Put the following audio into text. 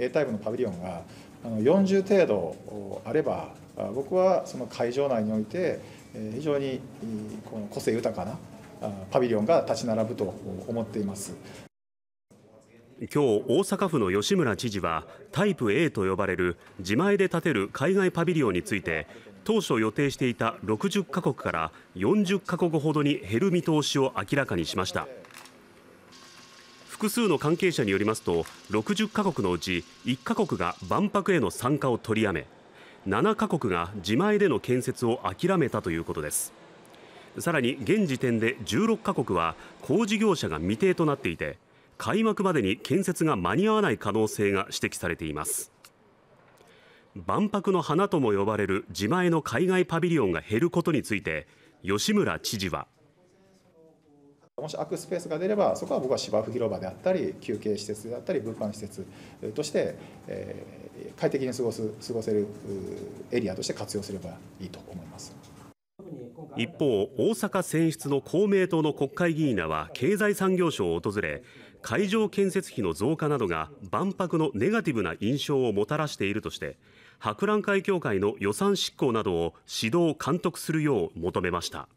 A タイプのパビリオンが40程度あれば僕はその会場内において非常にこの個性豊かなパビリオンが立ち並ぶと思っています今日大阪府の吉村知事はタイプ A と呼ばれる自前で建てる海外パビリオンについて当初予定していた60カ国から40カ国ほどに減る見通しを明らかにしました。複数の関係者によりますと60カ国のうち1カ国が万博への参加を取りやめ7カ国が自前での建設を諦めたということですさらに現時点で16カ国は工事業者が未定となっていて開幕までに建設が間に合わない可能性が指摘されています万博の花とも呼ばれる自前の海外パビリオンが減ることについて吉村知事はもし空くスペースが出れば、そこは僕は芝生広場であったり、休憩施設であったり、物販施設として、えー、快適に過ごす過ごせるエリアとして活用すればいいと思います。一方、大阪選出の公明党の国会議員らは経済産業省を訪れ、会場建設費の増加などが万博のネガティブな印象をもたらしているとして、博覧会協会の予算執行などを指導・監督するよう求めました。